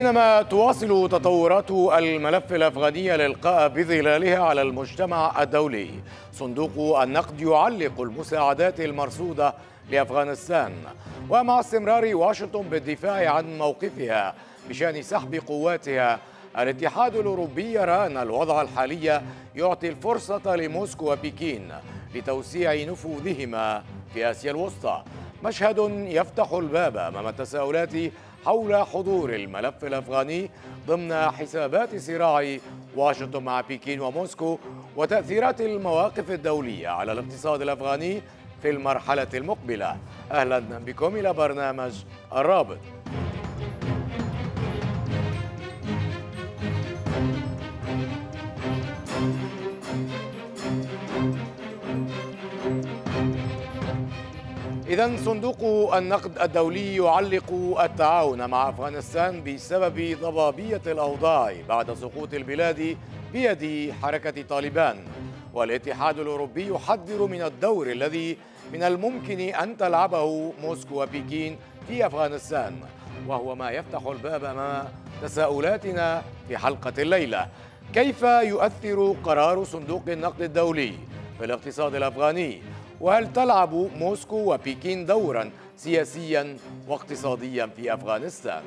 بينما تواصل تطورات الملف الافغاني الالقاء بظلالها على المجتمع الدولي صندوق النقد يعلق المساعدات المرصوده لافغانستان ومع استمرار واشنطن بالدفاع عن موقفها بشان سحب قواتها الاتحاد الاوروبي يرى ان الوضع الحالي يعطي الفرصه لموسكو وبكين لتوسيع نفوذهما في اسيا الوسطى مشهد يفتح الباب امام التساؤلات حول حضور الملف الأفغاني ضمن حسابات صراع واشنطن مع بكين وموسكو وتأثيرات المواقف الدولية على الاقتصاد الأفغاني في المرحلة المقبلة أهلا بكم إلى برنامج الرابط إذا صندوق النقد الدولي يعلق التعاون مع أفغانستان بسبب ضبابية الأوضاع بعد سقوط البلاد بيد حركة طالبان والاتحاد الأوروبي يحذر من الدور الذي من الممكن أن تلعبه موسكو وبكين في أفغانستان وهو ما يفتح الباب أمام تساؤلاتنا في حلقة الليلة كيف يؤثر قرار صندوق النقد الدولي في الاقتصاد الأفغاني وهل تلعب موسكو وبكين دورا سياسيا واقتصاديا في أفغانستان؟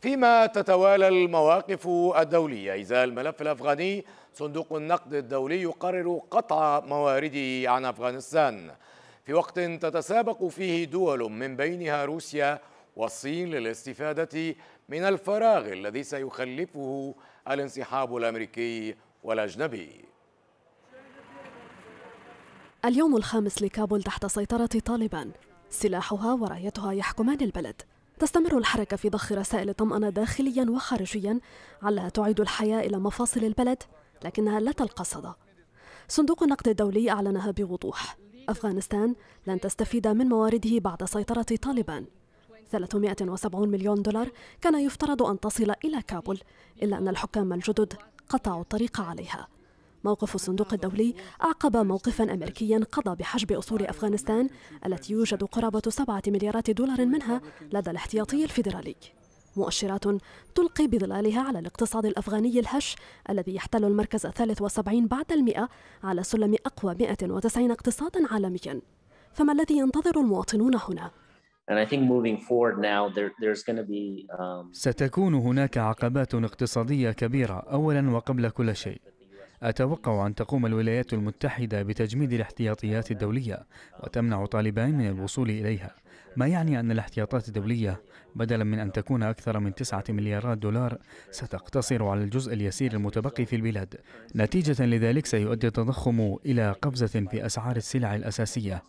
فيما تتوالى المواقف الدولية إزاء الملف الأفغاني صندوق النقد الدولي يقرر قطع موارده عن أفغانستان في وقت تتسابق فيه دول من بينها روسيا والصين للاستفادة من الفراغ الذي سيخلفه الانسحاب الأمريكي والأجنبي اليوم الخامس لكابول تحت سيطرة طالبان سلاحها ورايتها يحكمان البلد تستمر الحركة في ضخ رسائل طمأنة داخليا وخارجيا على تعيد الحياة إلى مفاصل البلد لكنها لا تلقى صدى صندوق النقد الدولي أعلنها بوضوح أفغانستان لن تستفيد من موارده بعد سيطرة طالبان 370 مليون دولار كان يفترض أن تصل إلى كابول إلا أن الحكام الجدد قطعوا الطريق عليها موقف الصندوق الدولي أعقب موقفا أمريكيا قضى بحجب أصول أفغانستان التي يوجد قرابة سبعة مليارات دولار منها لدى الاحتياطي الفيدرالي مؤشرات تلقي بظلالها على الاقتصاد الأفغاني الهش الذي يحتل المركز الثالث وسبعين بعد المئة على سلم أقوى 190 اقتصادا عالميا فما الذي ينتظر المواطنون هنا؟ um, ستكون هناك عقبات اقتصادية كبيرة أولا وقبل كل شيء أتوقع أن تقوم الولايات المتحدة بتجميد الاحتياطيات الدولية وتمنع طالبان من الوصول إليها ما يعني أن الاحتياطات الدولية بدلا من أن تكون أكثر من 9 مليارات دولار ستقتصر على الجزء اليسير المتبقي في البلاد نتيجة لذلك سيؤدي التضخم إلى قفزة في أسعار السلع الأساسية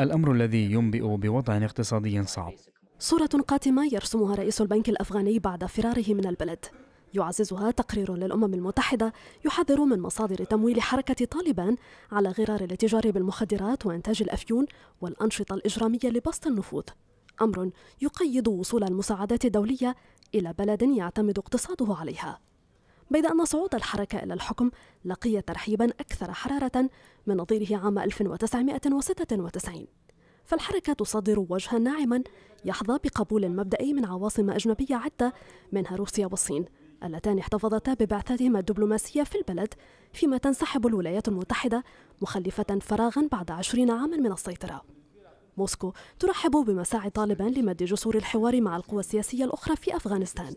الأمر الذي ينبئ بوضع اقتصادي صعب صورة قاتمة يرسمها رئيس البنك الأفغاني بعد فراره من البلد يعززها تقرير للأمم المتحدة يحذر من مصادر تمويل حركة طالبان على غرار الاتجار بالمخدرات وإنتاج الأفيون والأنشطة الإجرامية لبسط النفوذ أمر يقيد وصول المساعدات الدولية إلى بلد يعتمد اقتصاده عليها بيد أن صعود الحركة إلى الحكم لقي ترحيبا أكثر حرارة من نظيره عام 1996 فالحركة تصدر وجها ناعما يحظى بقبول مبدئي من عواصم أجنبية عدة منها روسيا والصين اللتان احتفظتا ببعثتهما الدبلوماسية في البلد فيما تنسحب الولايات المتحدة مخلفة فراغا بعد عشرين عاما من السيطرة موسكو ترحب بمساعي طالبان لمد جسور الحوار مع القوى السياسية الأخرى في أفغانستان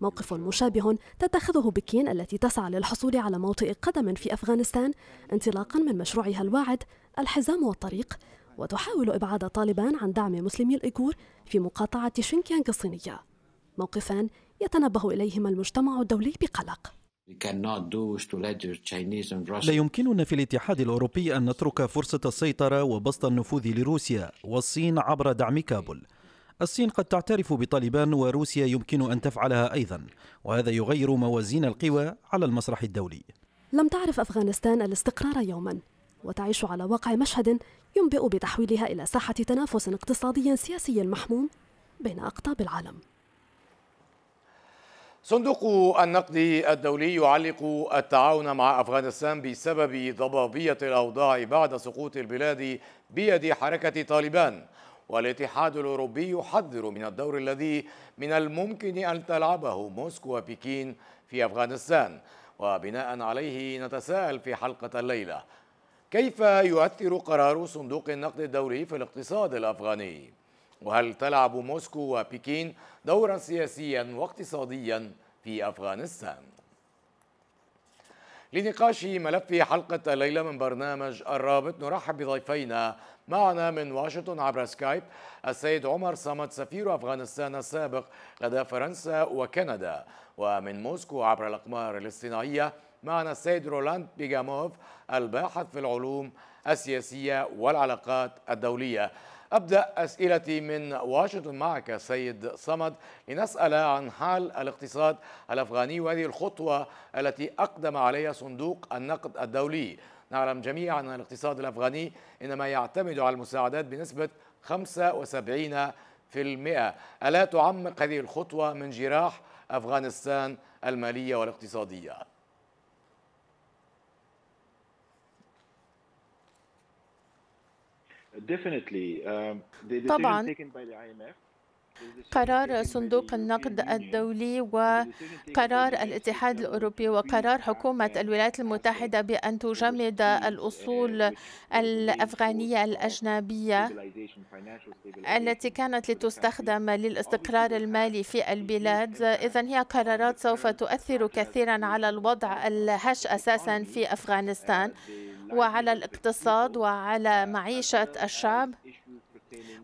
موقف مشابه تتخذه بكين التي تسعى للحصول على موطئ قدم في أفغانستان انطلاقا من مشروعها الواعد الحزام والطريق وتحاول إبعاد طالبان عن دعم مسلمي الإيغور في مقاطعة شينكيانغ الصينية موقفان يتنبه إليهما المجتمع الدولي بقلق لا يمكننا في الاتحاد الأوروبي أن نترك فرصة السيطرة وبسط النفوذ لروسيا والصين عبر دعم كابول الصين قد تعترف بطالبان وروسيا يمكن أن تفعلها أيضا وهذا يغير موازين القوى على المسرح الدولي لم تعرف أفغانستان الاستقرار يوما وتعيش على واقع مشهد ينبئ بتحويلها إلى ساحة تنافس اقتصادي سياسي محموم بين أقطاب العالم صندوق النقد الدولي يعلق التعاون مع أفغانستان بسبب ضبابية الأوضاع بعد سقوط البلاد بيد حركة طالبان والاتحاد الأوروبي يحذر من الدور الذي من الممكن أن تلعبه موسكو وبكين في أفغانستان وبناء عليه نتساءل في حلقة الليلة كيف يؤثر قرار صندوق النقد الدولي في الاقتصاد الأفغاني؟ وهل تلعب موسكو وبكين دورا سياسيا واقتصاديا في أفغانستان لنقاش ملف حلقة الليلة من برنامج الرابط نرحب بضيفينا معنا من واشنطن عبر سكايب السيد عمر صمد سفير أفغانستان السابق لدى فرنسا وكندا ومن موسكو عبر الأقمار الاصطناعية معنا السيد رولاند بيجاموف الباحث في العلوم السياسية والعلاقات الدولية أبدأ أسئلتي من واشنطن معك سيد صمد لنسأل عن حال الاقتصاد الأفغاني وهذه الخطوة التي أقدم عليها صندوق النقد الدولي نعلم جميعا أن الاقتصاد الأفغاني إنما يعتمد على المساعدات بنسبة 75 ألا تعمق هذه الخطوة من جراح أفغانستان المالية والاقتصادية؟ Um, طبعا قرار صندوق النقد الدولي وقرار الاتحاد الاوروبي وقرار حكومه الولايات المتحده بان تجمد الاصول الافغانيه الاجنبيه التي كانت لتستخدم للاستقرار المالي في البلاد اذا هي قرارات سوف تؤثر كثيرا على الوضع الهش اساسا في افغانستان وعلى الاقتصاد وعلى معيشة الشعب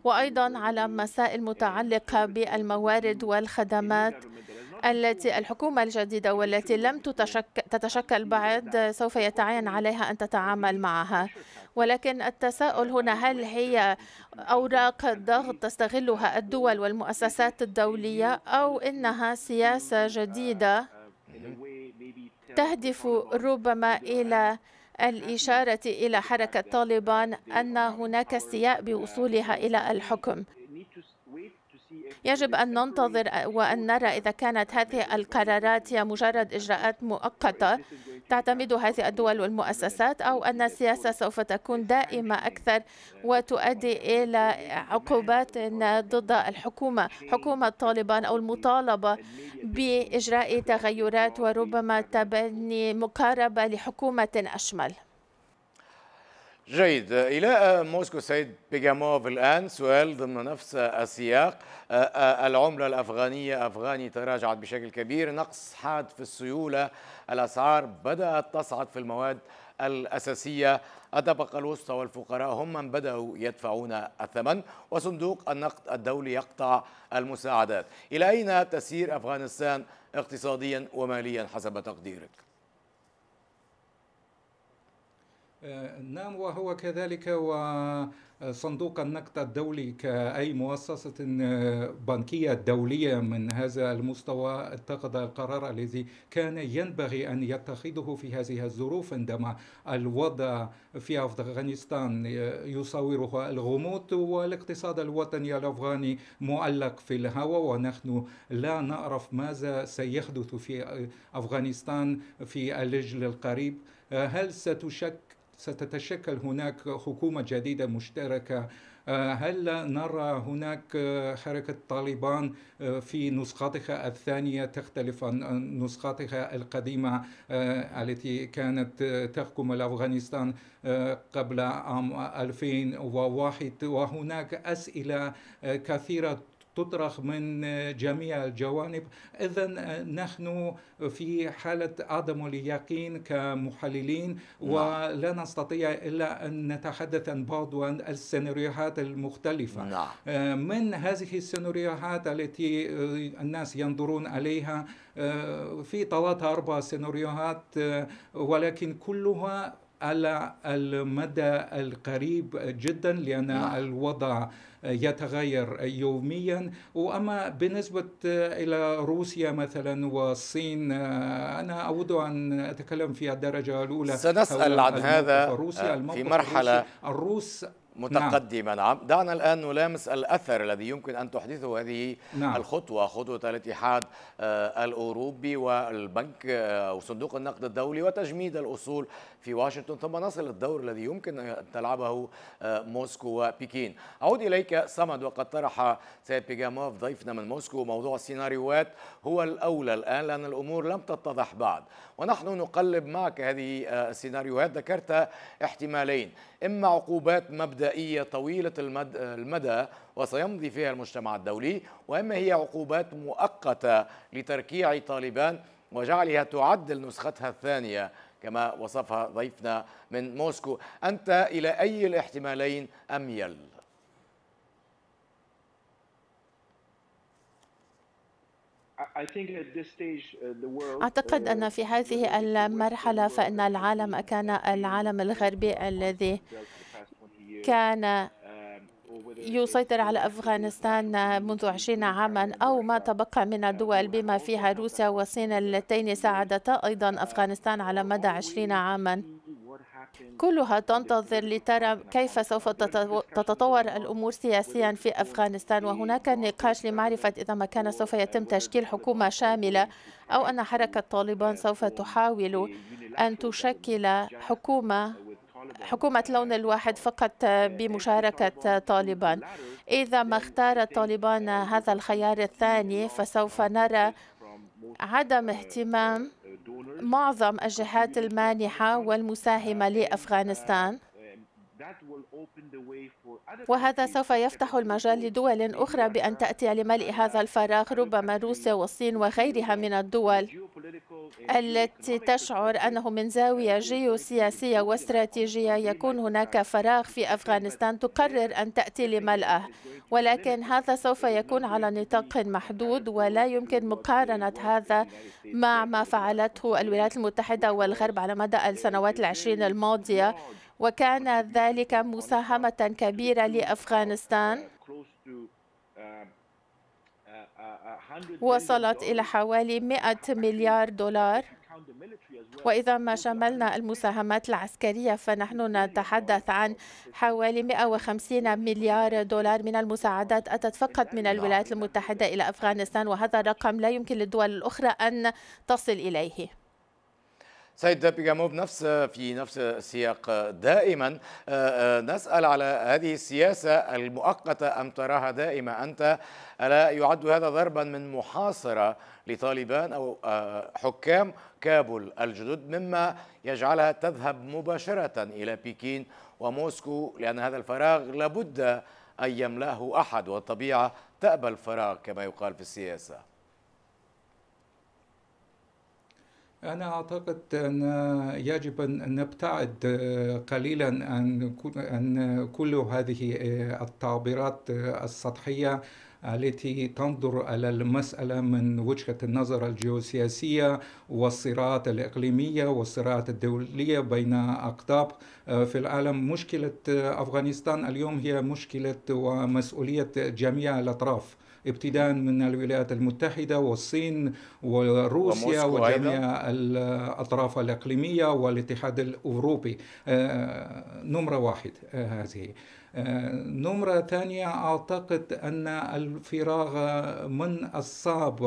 وأيضا على مسائل متعلقة بالموارد والخدمات التي الحكومة الجديدة والتي لم تتشكل بعد سوف يتعين عليها أن تتعامل معها ولكن التساؤل هنا هل هي أوراق ضغط تستغلها الدول والمؤسسات الدولية أو إنها سياسة جديدة تهدف ربما إلى الإشارة إلى حركة طالبان أن هناك استياء بوصولها إلى الحكم يجب أن ننتظر وأن نرى إذا كانت هذه القرارات هي مجرد إجراءات مؤقتة تعتمد هذه الدول والمؤسسات أو أن السياسة سوف تكون دائمة أكثر وتؤدي إلى عقوبات ضد الحكومة حكومة طالبان أو المطالبة بإجراء تغيرات وربما تبني مقاربة لحكومة أشمل جيد إلى موسكو سيد بيجاموف الآن سؤال ضمن نفس السياق آه، آه، العملة الأفغانية أفغاني تراجعت بشكل كبير نقص حاد في السيولة الأسعار بدأت تصعد في المواد الأساسية الطبقة الوسطى والفقراء هم من بدأوا يدفعون الثمن وصندوق النقد الدولي يقطع المساعدات إلى أين تسير أفغانستان اقتصاديا وماليا حسب تقديرك؟ آه، نعم وهو كذلك وصندوق النقد الدولي كأي مؤسسة آه، بنكية دولية من هذا المستوى اتخذ القرار الذي كان ينبغي أن يتخذه في هذه الظروف عندما الوضع في أفغانستان آه، يصوره الغموض والاقتصاد الوطني الأفغاني معلق في الهواء ونحن لا نعرف ماذا سيحدث في أفغانستان في الرجل القريب هل ستشكل ستتشكل هناك حكومة جديدة مشتركة آه، هل نرى هناك آه، حركة طالبان آه، في نسختها الثانية تختلف عن نسختها القديمة التي كانت تحكم الأفغانستان قبل عام 2001 وهناك أسئلة كثيرة تطرح من جميع الجوانب اذا آه، نحن في حاله عدم اليقين كمحللين نعم. ولا نستطيع الا ان نتحدث عن بعض السيناريوهات المختلفه نعم. آه، من هذه السيناريوهات التي آه، الناس ينظرون اليها في ثلاثة أربع سيناريوهات ولكن كلها على المدى القريب جدا لأن نعم. الوضع يتغير يوميا واما بالنسبه الى روسيا مثلا والصين انا اود ان اتكلم في الدرجه الاولى سنسال عن هذا آه، في مرحله الروس متقدمة نعم. دعنا الآن نلامس الأثر الذي يمكن أن تحدثه هذه نعم. الخطوة خطوة الاتحاد آه، الأوروبي والبنك أو آه، صندوق النقد الدولي وتجميد الأصول في واشنطن ثم نصل الدور الذي يمكن أن تلعبه آه، موسكو وبكين أعود إليك صمد وقد طرح سيد بيجاموف ضيفنا من موسكو موضوع السيناريوهات هو الأولى الآن لأن الأمور لم تتضح بعد ونحن نقلب معك هذه السيناريوهات ذكرت احتمالين إما عقوبات مبدئية طويلة المدى وسيمضي فيها المجتمع الدولي وإما هي عقوبات مؤقتة لتركيع طالبان وجعلها تعدل نسختها الثانية كما وصفها ضيفنا من موسكو أنت إلى أي الاحتمالين أميل؟ Uh, أعتقد أن في uh, هذه المرحلة فإن العالم كان العالم الغربي الذي كان uh, يسيطر على أفغانستان منذ عشرين عاما أو ما تبقى من الدول بما فيها روسيا والصين اللتين ساعدتا أيضا أفغانستان على مدى عشرين عاما كلها تنتظر لترى كيف سوف تتطور الأمور سياسيا في أفغانستان وهناك نقاش لمعرفة إذا ما كان سوف يتم تشكيل حكومة شاملة أو أن حركة طالبان سوف تحاول أن تشكل حكومة حكومة لون الواحد فقط بمشاركة طالبان إذا ما اختارت طالبان هذا الخيار الثاني فسوف نرى عدم اهتمام معظم الجهات المانحة والمساهمة لأفغانستان وهذا سوف يفتح المجال لدول أخرى بأن تأتي لملء هذا الفراغ ربما روسيا والصين وغيرها من الدول التي تشعر أنه من زاوية جيوسياسية واستراتيجية يكون هناك فراغ في أفغانستان تقرر أن تأتي لملأه ولكن هذا سوف يكون على نطاق محدود ولا يمكن مقارنة هذا مع ما فعلته الولايات المتحدة والغرب على مدى السنوات العشرين الماضية وكان ذلك مساهمة كبيرة لأفغانستان وصلت إلى حوالي 100 مليار دولار وإذا ما شملنا المساهمات العسكرية فنحن نتحدث عن حوالي 150 مليار دولار من المساعدات أتت فقط من الولايات المتحدة إلى أفغانستان وهذا الرقم لا يمكن للدول الأخرى أن تصل إليه سيد بيجامو بنفس في نفس السياق دائما آه، آه، نسأل على هذه السياسة المؤقتة أم تراها دائمة أنت ألا يعد هذا ضربا من محاصرة لطالبان أو آه، حكام كابول الجدد مما يجعلها تذهب مباشرة إلى بكين وموسكو لأن هذا الفراغ لابد أن يملأه أحد والطبيعة تأبى الفراغ كما يقال في السياسة أنا أعتقد أن يجب أن نبتعد آه، قليلا عن كل هذه آه، التعبيرات آه، السطحية التي تنظر إلى المسألة من وجهة النظر الجيوسياسية والصراعات الإقليمية والصراعات الدولية بين أقطاب آه، في العالم مشكلة آه، أفغانستان اليوم هي مشكلة ومسؤولية جميع الأطراف ابتداء من الولايات المتحدة والصين وروسيا وجميع الأطراف الإقليمية والاتحاد الأوروبي آه، نمرة واحد هذه آه، نمرة ثانية أعتقد أن الفراغ من الصعب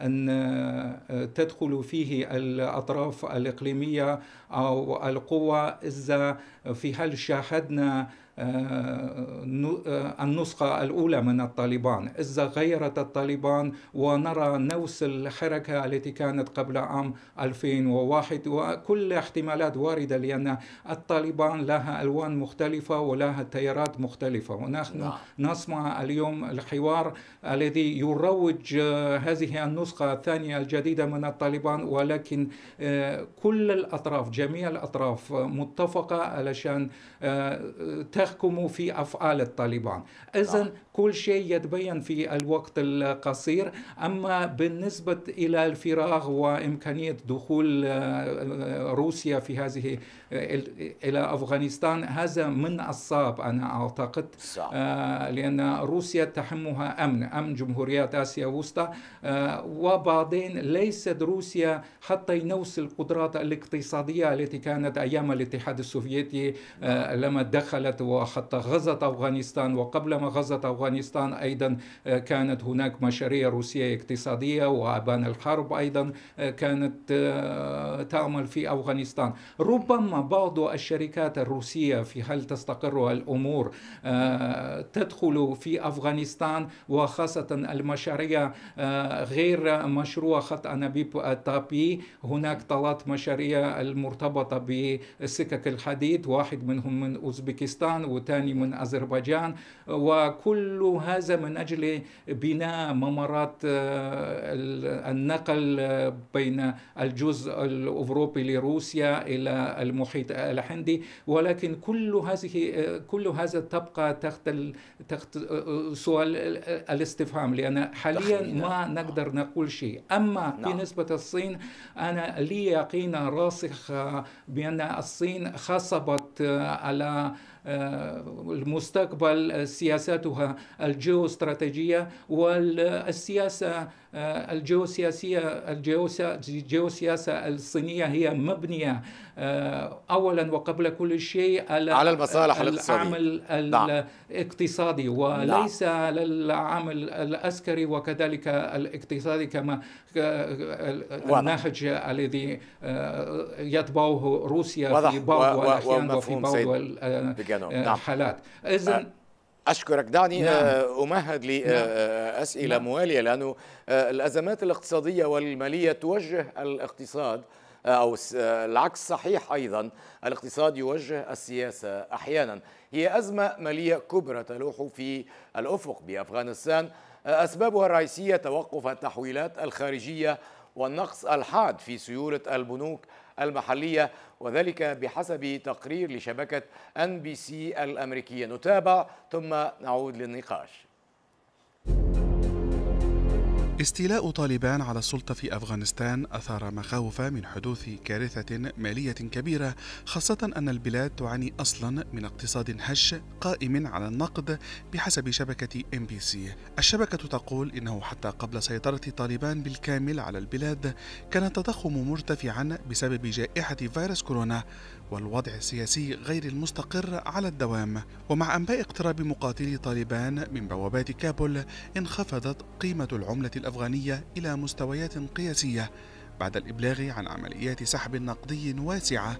أن آه، تدخل فيه الأطراف الإقليمية أو القوى إذا في هل شاهدنا آه، آه، آه، النسخة الأولى من الطالبان إذا غيرت الطالبان ونرى نفس الحركة التي كانت قبل عام 2001 وكل احتمالات واردة لأن الطالبان لها ألوان مختلفة ولها تيارات مختلفة ونحن نعم. نسمع اليوم الحوار الذي يروج هذه النسخة الثانية الجديدة من الطالبان ولكن كل الأطراف جميع الأطراف متفقة علشان تحكموا في افعال الطالبان اذا كل شيء يتبين في الوقت القصير أما بالنسبة إلى الفراغ وإمكانية دخول آه، آه، روسيا في هذه آه، إلى أفغانستان هذا من الصعب أنا أعتقد لأن روسيا تحمها أمن أمن جمهوريات آسيا الوسطى وبعدين ليست روسيا حتى ينوس القدرات الاقتصادية التي كانت أيام الاتحاد السوفيتي نعم. لما دخلت وحتى غزت أفغانستان وقبل ما غزت أفغانستان أفغانستان أيضا آه، كانت هناك مشاريع روسية اقتصادية وأبان الحرب أيضا آه، كانت آه، تعمل في أفغانستان ربما بعض الشركات الروسية في هل تستقر الأمور تدخل في أفغانستان وخاصة المشاريع غير مشروع خط أنابيب التابي هناك ثلاث مشاريع المرتبطة بسكك الحديد واحد منهم من أوزبكستان وثاني من أذربيجان وكل كل هذا من أجل بناء ممرات آه، النقل آه، بين الجزء الأوروبي لروسيا إلى المحيط الهندي ولكن كل هذه آه، كل هذا تبقى تحت تحت سؤال الاستفهام لأن حاليا ما نقدر نقول شيء أما نعم. بالنسبة للصين أنا لي يقين راسخ بأن الصين خصبت على آه، المستقبل آه، سياساتها الجيوستراتيجية والسياسة آه، الجيوسياسية الجيوسياسة الصينية هي مبنية آه، أولا وقبل كل شيء على, على المصالح العمل نعم. الاقتصادي وليس على نعم. العمل العسكري وكذلك الاقتصادي كما النهج الذي آه، يتبعه روسيا في بعض الأحيان وفي بعض نعم. الحالات اذا أشكرك دعني نعم. آه، أمهد لأسئلة نعم. نعم. موالية لأنه آه، الأزمات الاقتصادية والمالية توجه الاقتصاد آه، أو العكس صحيح أيضا الاقتصاد يوجه السياسة أحيانا هي أزمة مالية كبرى تلوح في الأفق بأفغانستان أسبابها الرئيسية توقف التحويلات الخارجية والنقص الحاد في سيولة البنوك المحلية وذلك بحسب تقرير لشبكة أن بي سي الأمريكية نتابع ثم نعود للنقاش استيلاء طالبان على السلطة في أفغانستان أثار مخاوف من حدوث كارثة مالية كبيرة خاصة أن البلاد تعاني أصلا من اقتصاد هش قائم على النقد بحسب شبكة ام بي سي الشبكة تقول إنه حتى قبل سيطرة طالبان بالكامل على البلاد كان التضخم مرتفعا بسبب جائحة فيروس كورونا والوضع السياسي غير المستقر على الدوام ومع أنباء اقتراب مقاتلي طالبان من بوابات كابول انخفضت قيمة العملة الأفغانية إلى مستويات قياسية بعد الإبلاغ عن عمليات سحب نقدي واسعة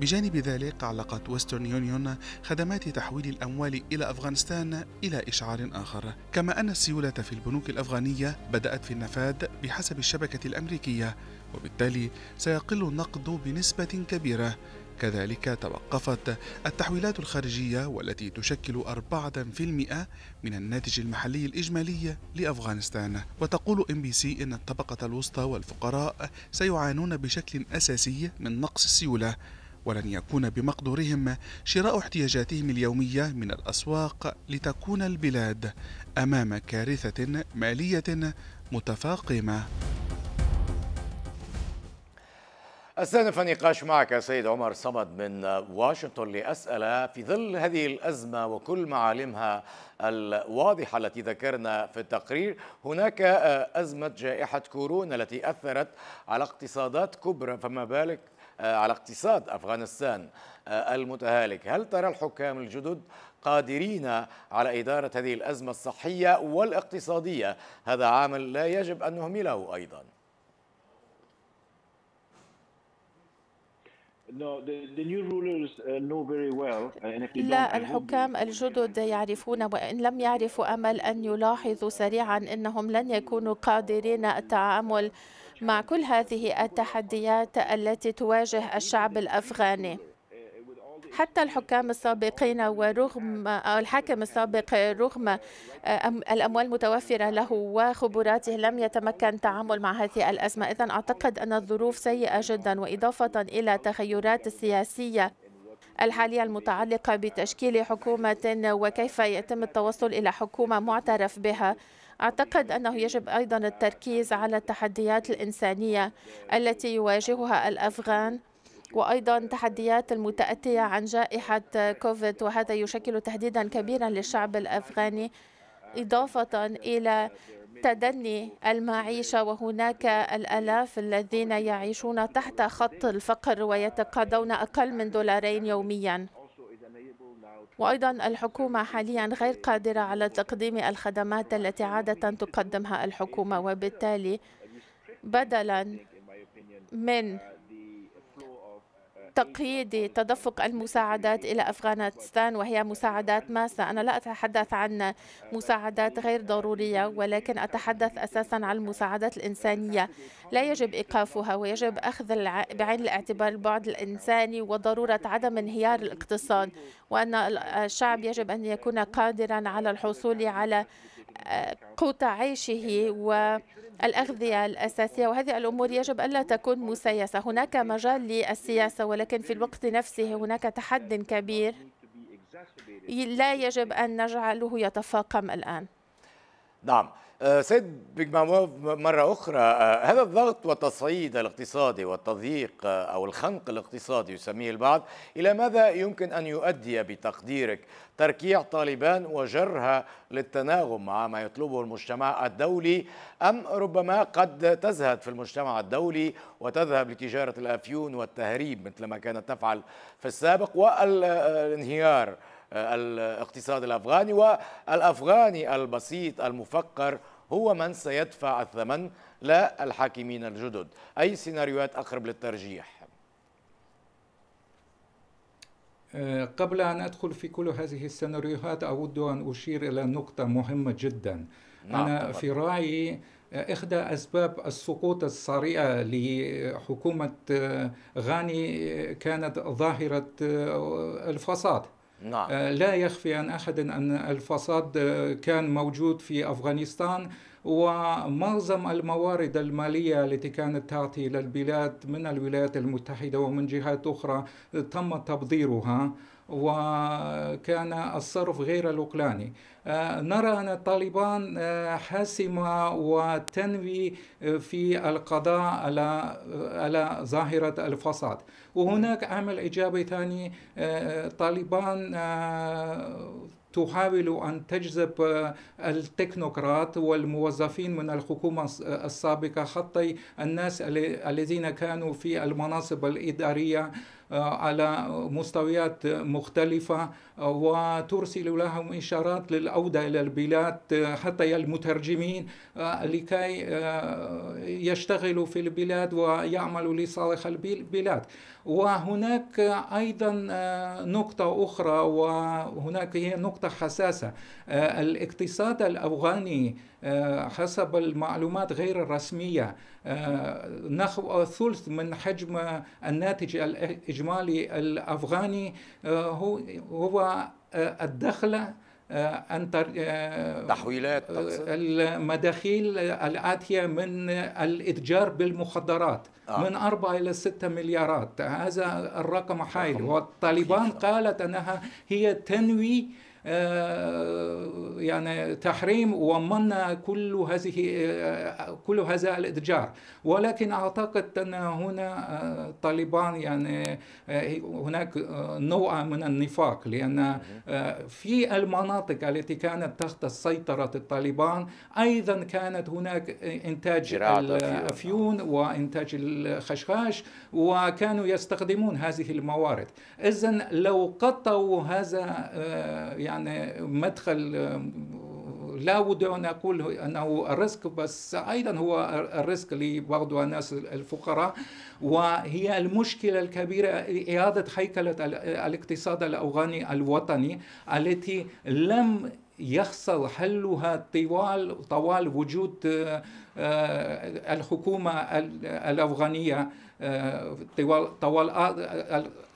بجانب ذلك علقت ويسترن يونيون خدمات تحويل الأموال إلى أفغانستان إلى إشعار آخر كما أن السيولة في البنوك الأفغانية بدأت في النفاذ بحسب الشبكة الأمريكية وبالتالي سيقل النقد بنسبة كبيرة كذلك توقفت التحويلات الخارجية والتي تشكل 4% من الناتج المحلي الإجمالي لأفغانستان وتقول ام بي سي إن الطبقة الوسطى والفقراء سيعانون بشكل أساسي من نقص السيولة ولن يكون بمقدورهم شراء احتياجاتهم اليومية من الأسواق لتكون البلاد أمام كارثة مالية متفاقمة استأنف النقاش معك سيد عمر صمد من واشنطن لأسأل في ظل هذه الأزمة وكل معالمها الواضحة التي ذكرنا في التقرير هناك أزمة جائحة كورونا التي أثرت على اقتصادات كبرى فما بالك على اقتصاد أفغانستان المتهالك هل ترى الحكام الجدد قادرين على إدارة هذه الأزمة الصحية والاقتصادية هذا عامل لا يجب أن نهمله أيضاً Uh, uh, لا الحكام الجدد يعرفون وإن لم يعرفوا أمل أن يلاحظوا سريعا أنهم لن يكونوا قادرين التعامل مع كل هذه التحديات التي تواجه الشعب الأفغاني حتى الحكام السابقين ورغم الحاكم السابق رغم آه، الأموال المتوفرة له وخبراته لم يتمكن تعامل مع هذه الأزمة إذا أعتقد أن الظروف سيئة جدا وإضافة إلى التغيرات السياسية الحالية المتعلقة بتشكيل حكومة وكيف يتم التوصل إلى حكومة معترف بها أعتقد أنه يجب أيضا التركيز على التحديات الإنسانية التي يواجهها الأفغان وأيضا تحديات المتأتية عن جائحة كوفيد وهذا يشكل تهديدا كبيرا للشعب الأفغاني إضافة إلى تدني المعيشة وهناك الألاف الذين يعيشون تحت خط الفقر ويتقاضون أقل من دولارين يوميا وأيضا الحكومة حاليا غير قادرة على تقديم الخدمات التي عادة تقدمها الحكومة وبالتالي بدلا من تقييد تدفق المساعدات إلى أفغانستان وهي مساعدات ماسة أنا لا أتحدث عن مساعدات غير ضرورية ولكن أتحدث أساسا عن المساعدات الإنسانية لا يجب إيقافها ويجب أخذ بعين الاعتبار البعد الإنساني وضرورة عدم انهيار الاقتصاد وأن الشعب يجب أن يكون قادرا على الحصول على قوت عيشه والأغذية الأساسية وهذه الأمور يجب ألا تكون مسيسة هناك مجال للسياسة ولكن في الوقت نفسه هناك تحد كبير لا يجب أن نجعله يتفاقم الآن نعم آه، سيد بيجماموف مرة أخرى هذا آه، الضغط والتصعيد الاقتصادي والتضييق آه، أو الخنق الاقتصادي يسميه البعض إلى ماذا يمكن أن يؤدي بتقديرك تركيع طالبان وجرها للتناغم مع ما يطلبه المجتمع الدولي أم ربما قد تزهد في المجتمع الدولي وتذهب لتجارة الأفيون والتهريب مثل ما كانت تفعل في السابق والانهيار الاقتصاد الافغاني والافغاني البسيط المفكر هو من سيدفع الثمن لا الحاكمين الجدد أي سيناريوهات أقرب للترجيح آه، قبل أن أدخل في كل هذه السيناريوهات أود أن أشير إلى نقطة مهمة جدا نعم أنا طبعا. في رأيي آه، إحدى أسباب السقوط السريع لحكومة آه، غاني كانت ظاهرة الفساد نعم. آه، لا يخفي عن أحد أن الفساد آه، كان موجود في أفغانستان ومعظم الموارد المالية التي كانت تأتي إلى البلاد من الولايات المتحدة ومن جهات أخرى تم تبذيرها وكان الصرف غير العقلاني آه، نرى أن الطالبان آه، حاسمة وتنوي آه، في القضاء على على ظاهرة الفساد وهناك عمل إيجابي ثاني طالبان تحاول أن تجذب التكنوقراط والموظفين من الحكومة السابقة حتى الناس الذين كانوا في المناصب الإدارية آه، على مستويات مختلفة آه، وترسل لهم إشارات للعودة إلى البلاد آه، حتى المترجمين لكي يشتغلوا في البلاد ويعملوا لصالح البلاد وهناك أيضا نقطة أخرى وهناك هي نقطة حساسة الاقتصاد الأفغاني حسب المعلومات غير الرسمية آه، نحو ثلث من حجم الناتج الإجمالي الأفغاني آه، هو آه، الدخل عن تحويلات المداخيل الآتية من الإتجار بالمخدرات من 4 إلى 6 مليارات هذا الرقم حائل والطالبان قالت أنها هي تنوي آه، يعني تحريم ومنع كل هذه آه، كل هذا الاتجار ولكن اعتقد ان هنا آه، طالبان يعني هناك نوع من النفاق لان في المناطق التي كانت تحت سيطره الطالبان ايضا كانت هناك انتاج الافيون وانتاج الخشخاش وكانوا يستخدمون هذه الموارد اذا لو قطعوا هذا يعني يعني مدخل لا ودي أن أقول أنه الرزق بس أيضا هو الرزق لبعض الناس الفقراء وهي المشكلة الكبيرة إعادة هيكلة الاقتصاد الأفغاني الوطني التي لم يخسر حلها طوال طوال وجود آه، آه، الحكومة الأفغانية آه، طوال طوال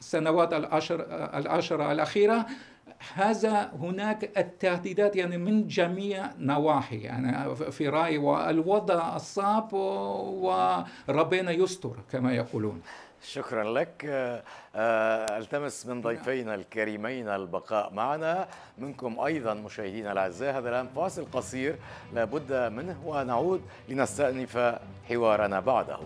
السنوات العشر العشرة الأخيرة هذا هناك التهديدات يعني من جميع نواحي يعني في رأيي والوضع الصعب وربنا يستر كما يقولون شكرا لك آه، آه، التمس من ضيفينا الكريمين البقاء معنا منكم ايضا مشاهدينا الاعزاء هذا الان فاصل قصير لابد منه ونعود لنستأنف حوارنا بعده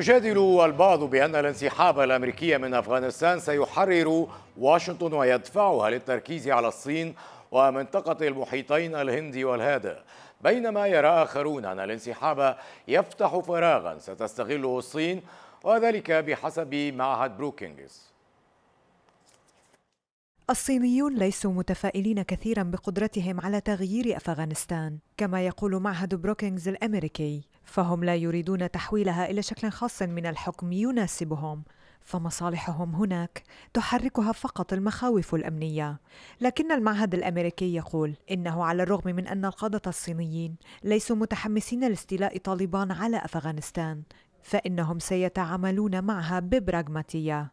يجادل البعض بأن الانسحاب الأمريكي من أفغانستان سيحرر واشنطن ويدفعها للتركيز على الصين ومنطقة المحيطين الهندي والهادئ بينما يرى آخرون أن الانسحاب يفتح فراغا ستستغله الصين وذلك بحسب معهد بروكينجز الصينيون ليسوا متفائلين كثيرا بقدرتهم على تغيير افغانستان كما يقول معهد بروكينجز الامريكي فهم لا يريدون تحويلها الى شكل خاص من الحكم يناسبهم فمصالحهم هناك تحركها فقط المخاوف الامنيه لكن المعهد الامريكي يقول انه على الرغم من ان القاده الصينيين ليسوا متحمسين لاستيلاء طالبان على افغانستان فانهم سيتعاملون معها ببراغماتيه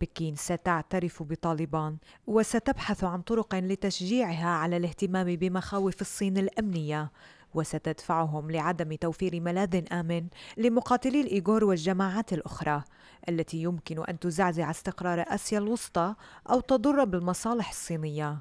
بكين ستعترف بطالبان وستبحث عن طرق لتشجيعها على الاهتمام بمخاوف الصين الامنيه وستدفعهم لعدم توفير ملاذ آمن لمقاتلي الإيغور والجماعات الأخرى التي يمكن أن تزعزع استقرار آسيا الوسطى أو تضر بالمصالح الصينية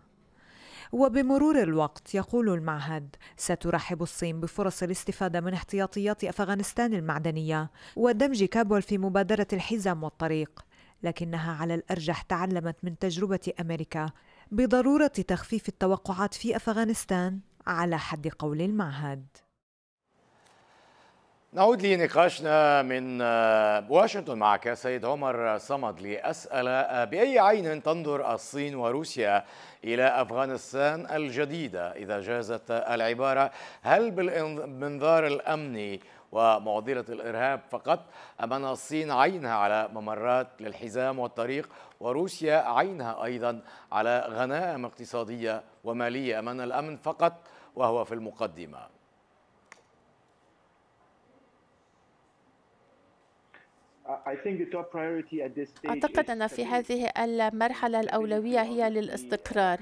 وبمرور الوقت يقول المعهد سترحب الصين بفرص الاستفادة من احتياطيات أفغانستان المعدنية ودمج كابول في مبادرة الحزام والطريق لكنها على الأرجح تعلمت من تجربة أمريكا بضرورة تخفيف التوقعات في أفغانستان على حد قول المعهد نعود لنقاشنا من آه، واشنطن معك سيد عمر صمد لأسأل آه، بأي عين تنظر الصين وروسيا إلى أفغانستان الجديدة إذا جازت العبارة هل بالمنظار الأمني ومعضلة الإرهاب فقط أم أن الصين عينها على ممرات للحزام والطريق وروسيا عينها أيضا على غنائم اقتصادية ومالية أمام الأمن فقط وهو في المقدمة أعتقد أن في هذه المرحلة الأولوية هي للاستقرار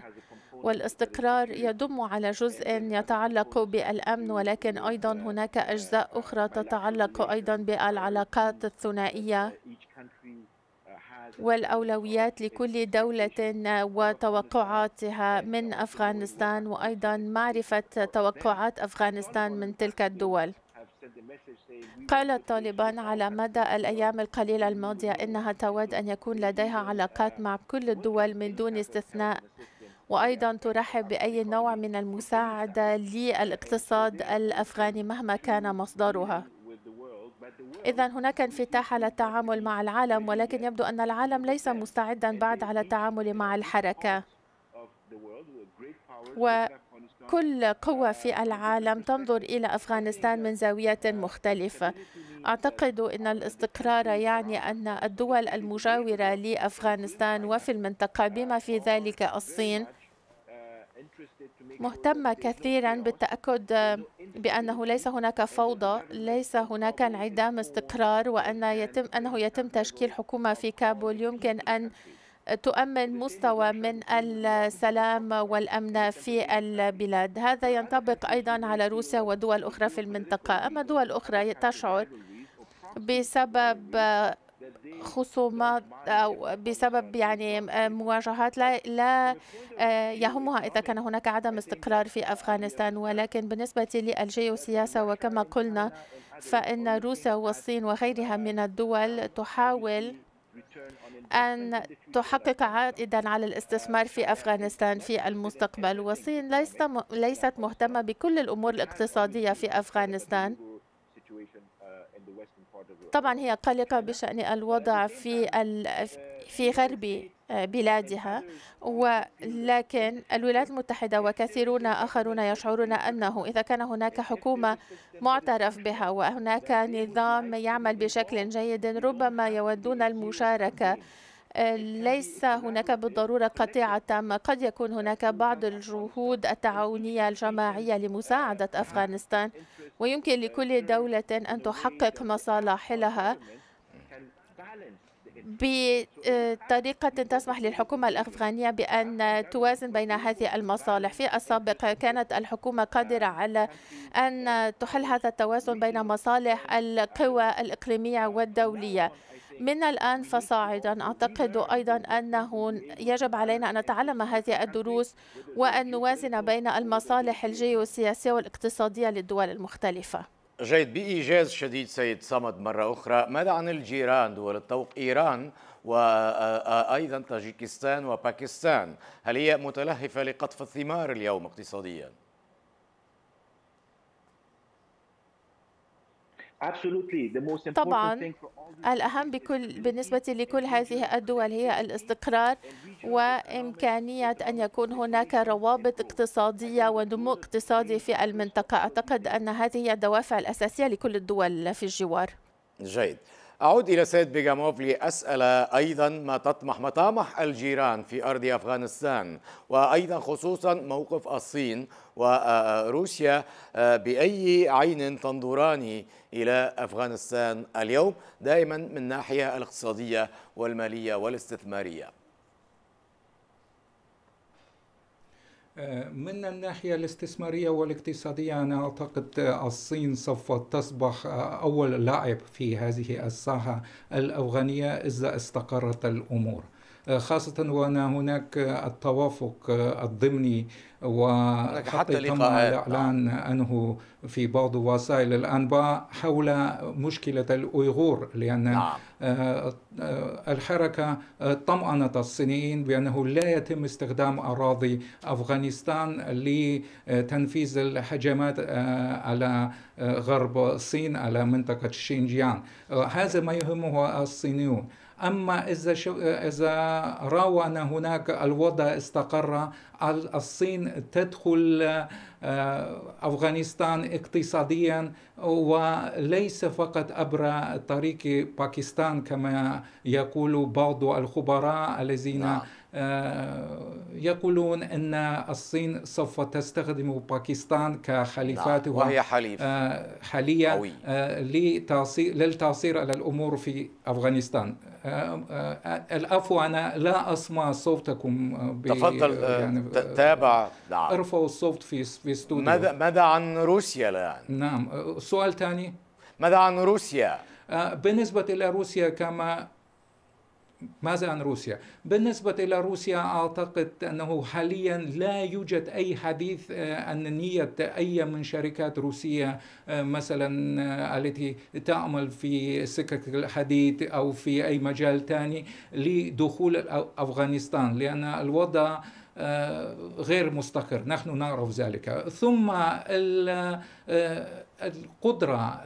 والاستقرار يدم على جزء يتعلق بالامن ولكن ايضا هناك اجزاء اخرى تتعلق ايضا بالعلاقات الثنائيه والأولويات لكل دولة وتوقعاتها من أفغانستان وأيضا معرفة توقعات أفغانستان من تلك الدول قالت طالبان على مدى الأيام القليلة الماضية إنها تود أن يكون لديها علاقات مع كل الدول من دون استثناء وأيضا ترحب بأي نوع من المساعدة للاقتصاد الأفغاني مهما كان مصدرها إذا هناك انفتاح على التعامل مع العالم ولكن يبدو أن العالم ليس مستعدا بعد على التعامل مع الحركة وكل قوة في العالم تنظر إلى أفغانستان من زاوية مختلفة أعتقد أن الاستقرار يعني أن الدول المجاورة لأفغانستان وفي المنطقة بما في ذلك الصين مهتمة كثيرا بالتأكد بأنه ليس هناك فوضى ليس هناك انعدام استقرار وأن يتم أنه يتم تشكيل حكومة في كابول يمكن أن تؤمن مستوى من السلام والأمن في البلاد هذا ينطبق أيضا على روسيا ودول أخرى في المنطقة أما دول أخرى تشعر بسبب خصومات أو بسبب يعني آه، مواجهات لا, لا آه، يهمها إذا كان هناك عدم استقرار في أفغانستان ولكن بالنسبة للجيوسياسة وكما قلنا فإن روسيا والصين وغيرها من الدول تحاول أن تحقق عائدا على الاستثمار في أفغانستان في المستقبل والصين ليست مهتمة بكل الأمور الاقتصادية في أفغانستان طبعا هي قلقة بشأن الوضع في في غرب آه، بلادها ولكن الولايات المتحدة وكثيرون آخرون يشعرون أنه إذا كان هناك حكومة معترف بها وهناك نظام يعمل بشكل جيد ربما يودون المشاركة ليس هناك بالضرورة قطيعة تامة قد يكون هناك بعض الجهود التعاونية الجماعية لمساعدة أفغانستان ويمكن لكل دولة أن تحقق مصالح لها بطريقة تسمح للحكومة الأفغانية بأن توازن بين هذه المصالح في السابق كانت الحكومة قادرة على أن تحل هذا التوازن بين مصالح القوى الإقليمية والدولية من الآن فصاعدا أعتقد أيضا أنه يجب علينا أن نتعلم هذه الدروس وأن نوازن بين المصالح الجيوسياسية والاقتصادية للدول المختلفة جيد بإيجاز شديد سيد صمد مرة أخرى ماذا عن الجيران دول الطوق إيران وأيضا تاجيكستان وباكستان هل هي متلهفة لقطف الثمار اليوم اقتصادياً؟ طبعا الأهم بكل بالنسبة لكل هذه الدول هي الاستقرار وإمكانية أن يكون هناك روابط اقتصادية ونمو اقتصادي في المنطقة أعتقد أن هذه هي الدوافع الأساسية لكل الدول في الجوار جيد أعود إلى سيد بيجاموف لأسأل أيضا ما تطمح مطامح الجيران في أرض أفغانستان وأيضا خصوصا موقف الصين وروسيا آه، آه، آه، بأي عين تنظران إلى أفغانستان اليوم دائما من ناحية الاقتصادية والمالية والاستثمارية من الناحية الاستثمارية والاقتصادية أنا أعتقد الصين سوف تصبح أول لاعب في هذه الساحة الأفغانية إذا استقرت الأمور خاصة وأن هناك التوافق الضمني وحتى تم الإعلان عنه في بعض وسائل الأنباء حول مشكلة الأويغور لأن آه، نعم. آه، الحركة طمأنت الصينيين بأنه لا يتم استخدام أراضي أفغانستان لتنفيذ الهجمات آه، على غرب الصين على منطقة شينجيان هذا ما يهمه الصينيون أما إذا شو إذا أن هناك الوضع استقر الصين تدخل آه، افغانستان اقتصاديا وليس فقط عبر طريق باكستان كما يقول بعض الخبراء الذين نعم. آه، يقولون ان الصين سوف تستخدم باكستان كخليفتها نعم. وهي حليف آه، حاليا قوي. للتعصير على الامور في افغانستان العفو انا لا اسمع صوتكم تفضل يعني تابع نعم. ارفعوا الصوت في في استوديو ماذا ماذا عن روسيا الان؟ نعم سؤال ثاني ماذا عن روسيا؟ بالنسبة إلى روسيا كما ماذا عن روسيا؟ بالنسبة إلى روسيا أعتقد أنه حاليا لا يوجد أي حديث أن نية أي من شركات روسية مثلا التي تعمل في سكك الحديد أو في أي مجال ثاني لدخول أفغانستان لأن الوضع غير مستقر نحن نعرف ذلك ثم آه، القدرة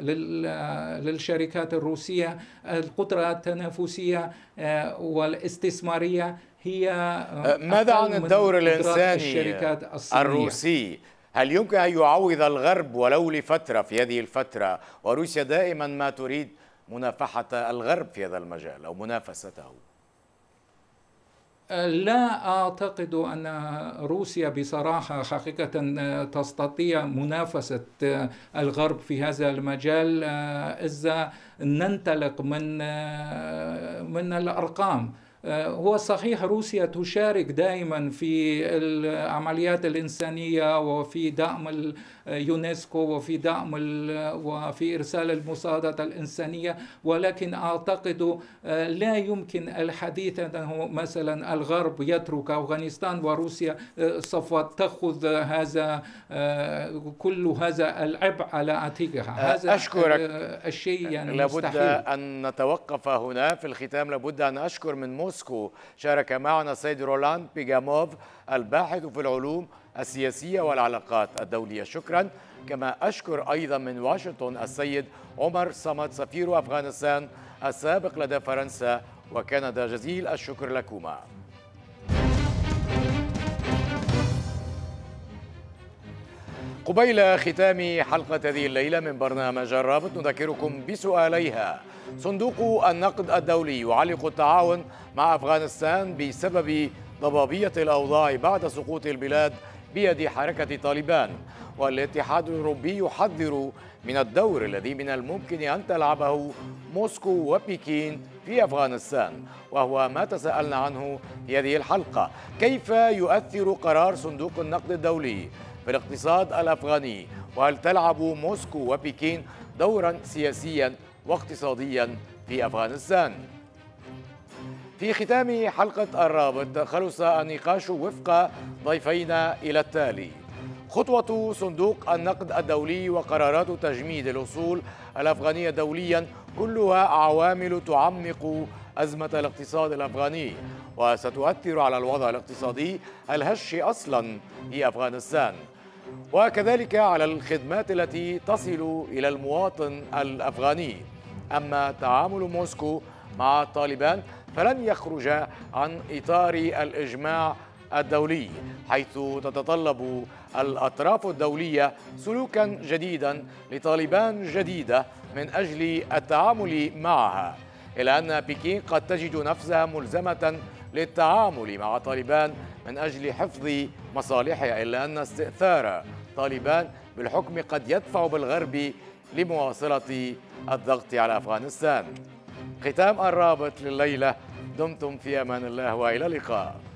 للشركات الروسية القدرة التنافسية آه، والاستثمارية هي آه، ماذا عن الدور الإنساني الروسي هل يمكن أن يعوض الغرب ولو لفترة في هذه الفترة وروسيا دائما ما تريد منافحة الغرب في هذا المجال أو منافسته لا اعتقد ان روسيا بصراحه حقيقه آه، تستطيع منافسه آه، الغرب في هذا المجال آه، اذا ننطلق من من الارقام هو صحيح روسيا تشارك دائما في العمليات الإنسانية وفي دعم آه، يونسكو وفي دعم وفي إرسال المساعدة الإنسانية ولكن أعتقد آه، لا يمكن الحديث أنه مثلا الغرب يترك أفغانستان وروسيا آه، سوف تأخذ هذا كل هذا العبء على عاتقها هذا أشكرك الشيء يعني لابد مستحيل. أن نتوقف هنا في الختام لابد أن أشكر من موسكو شارك معنا السيد رولاند بيجاموف الباحث في العلوم السياسية والعلاقات الدولية شكرا كما أشكر أيضا من واشنطن السيد عمر صمد سفير أفغانستان السابق لدى فرنسا وكندا جزيل الشكر لكما قبيل ختام حلقة هذه الليلة من برنامج الرابط نذكركم بسؤاليها صندوق النقد الدولي يعلق التعاون مع أفغانستان بسبب ضبابية الأوضاع بعد سقوط البلاد بيد حركة طالبان والاتحاد الأوروبي يحذر من الدور الذي من الممكن أن تلعبه موسكو وبكين في أفغانستان وهو ما تساءلنا عنه في هذه الحلقة كيف يؤثر قرار صندوق النقد الدولي في الاقتصاد الأفغاني وهل تلعب موسكو وبكين دورا سياسيا واقتصاديا في أفغانستان في ختام حلقة الرابط خلص النقاش وفق ضيفينا إلى التالي خطوة صندوق النقد الدولي وقرارات تجميد الأصول الأفغانية دوليا كلها عوامل تعمق أزمة الاقتصاد الأفغاني وستؤثر على الوضع الاقتصادي الهش أصلا في أفغانستان وكذلك على الخدمات التي تصل إلى المواطن الأفغاني أما تعامل موسكو مع طالبان فلن يخرج عن إطار الإجماع الدولي حيث تتطلب الأطراف الدولية سلوكا جديدا لطالبان جديدة من أجل التعامل معها إلى أن بكين قد تجد نفسها ملزمة للتعامل مع طالبان من أجل حفظ مصالحها إلا أن استئثار طالبان بالحكم قد يدفع بالغرب لمواصلة الضغط على أفغانستان ختام الرابط لليلة دمتم في أمان الله وإلى اللقاء